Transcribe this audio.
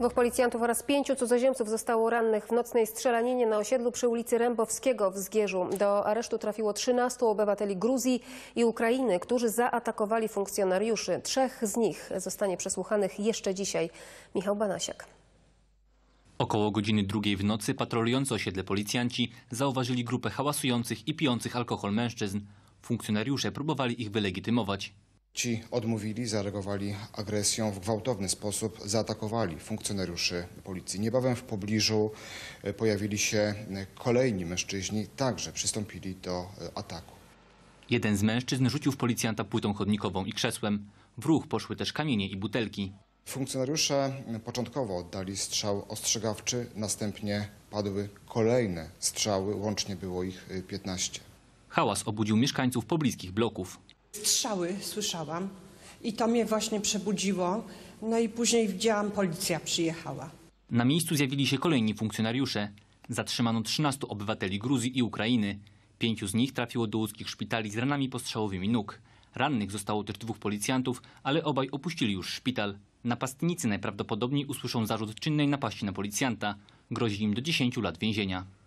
Dwóch policjantów oraz pięciu cudzoziemców zostało rannych w nocnej strzelaninie na osiedlu przy ulicy Rębowskiego w Zgierzu. Do aresztu trafiło 13 obywateli Gruzji i Ukrainy, którzy zaatakowali funkcjonariuszy. Trzech z nich zostanie przesłuchanych jeszcze dzisiaj. Michał Banasiak. Około godziny drugiej w nocy patrolujący osiedle policjanci zauważyli grupę hałasujących i pijących alkohol mężczyzn. Funkcjonariusze próbowali ich wylegitymować. Ci odmówili, zareagowali agresją w gwałtowny sposób, zaatakowali funkcjonariuszy policji. Niebawem w pobliżu e, pojawili się e, kolejni mężczyźni, także przystąpili do e, ataku. Jeden z mężczyzn rzucił w policjanta płytą chodnikową i krzesłem. W ruch poszły też kamienie i butelki. Funkcjonariusze początkowo oddali strzał ostrzegawczy, następnie padły kolejne strzały, łącznie było ich 15. Hałas obudził mieszkańców pobliskich bloków. Strzały słyszałam i to mnie właśnie przebudziło. No i później widziałam, policja przyjechała. Na miejscu zjawili się kolejni funkcjonariusze. Zatrzymano 13 obywateli Gruzji i Ukrainy. Pięciu z nich trafiło do łódzkich szpitali z ranami postrzałowymi nóg. Rannych zostało też dwóch policjantów, ale obaj opuścili już szpital. Napastnicy najprawdopodobniej usłyszą zarzut czynnej napaści na policjanta. Grozi im do 10 lat więzienia.